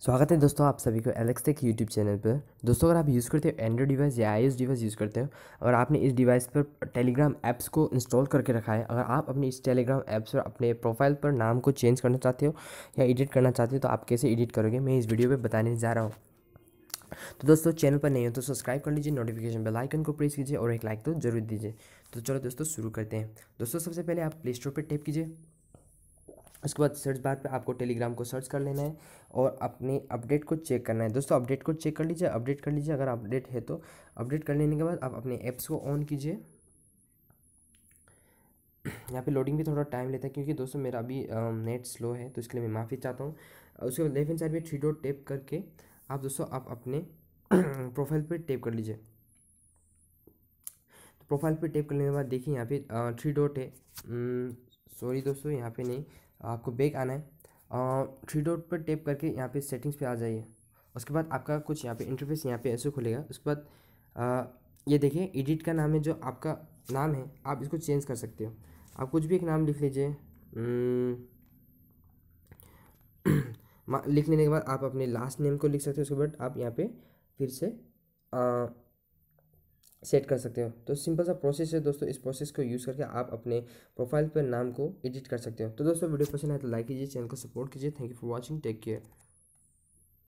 स्वागत है दोस्तों आप सभी को एलेक्स टेक यूट्यूब चैनल पर दोस्तों अगर आप यूज़ करते हो एंड्रॉइड डिवाइस या आई डिवाइस यूज़ करते हो और आपने इस डिवाइस पर टेलीग्राम ऐप्स को इंस्टॉल करके रखा है अगर आप अपने इस टेलीग्राम ऐप्स पर अपने प्रोफाइल पर नाम को चेंज करना चाहते हो या एडिट करना चाहते हो तो आप कैसे एडिट करोगे मैं इस वीडियो पर बताने जा रहा हूँ तो दोस्तों चैनल पर नहीं हो तो सब्सक्राइब कर लीजिए नोटिफिकेशन बेल आइकन को प्रेस कीजिए और एक लाइक तो जरूर दीजिए तो चलो दोस्तों शुरू करते हैं दोस्तों सबसे पहले आप प्ले स्टोर पर टैप कीजिए उसके बाद सर्च बार पे आपको टेलीग्राम को सर्च कर लेना है और अपने अपडेट को चेक करना है दोस्तों अपडेट को चेक कर लीजिए अपडेट कर लीजिए अगर अपडेट है तो अपडेट कर लेने के बाद आप अपने ऐप्स को ऑन कीजिए यहाँ पे लोडिंग भी थोड़ा टाइम लेता है क्योंकि दोस्तों मेरा अभी नेट स्लो है तो इसके लिए मैं माफ़ी चाहता हूँ उसके बाद लेफ्ट साइड पर थ्री डॉट टेप करके आप दोस्तों आप अपने प्रोफाइल पर टेप कर लीजिए तो प्रोफाइल पर टेप करने के बाद देखिए यहाँ पे थ्री डॉट है सॉरी दोस्तों यहाँ पे नहीं आपको बैक आना है थ्री डॉट पर टेप करके यहाँ पे सेटिंग्स पे आ जाइए उसके बाद आपका कुछ यहाँ पे इंटरफेस यहाँ पे ऐसे खुलेगा उसके बाद आ, ये देखिए एडिट का नाम है जो आपका नाम है आप इसको चेंज कर सकते हो आप कुछ भी एक नाम लिख लीजिए हम्म, लिख लेने के बाद आप अपने लास्ट नेम को लिख सकते हो उसके बाद आप यहाँ पर फिर से सेट कर सकते हो तो सिंपल सा प्रोसेस है दोस्तों इस प्रोसेस को यूज़ करके आप अपने प्रोफाइल पर नाम को एडिट कर सकते हो तो दोस्तों वीडियो पसंद है तो लाइक कीजिए चैनल को सपोर्ट कीजिए thank you for watching take care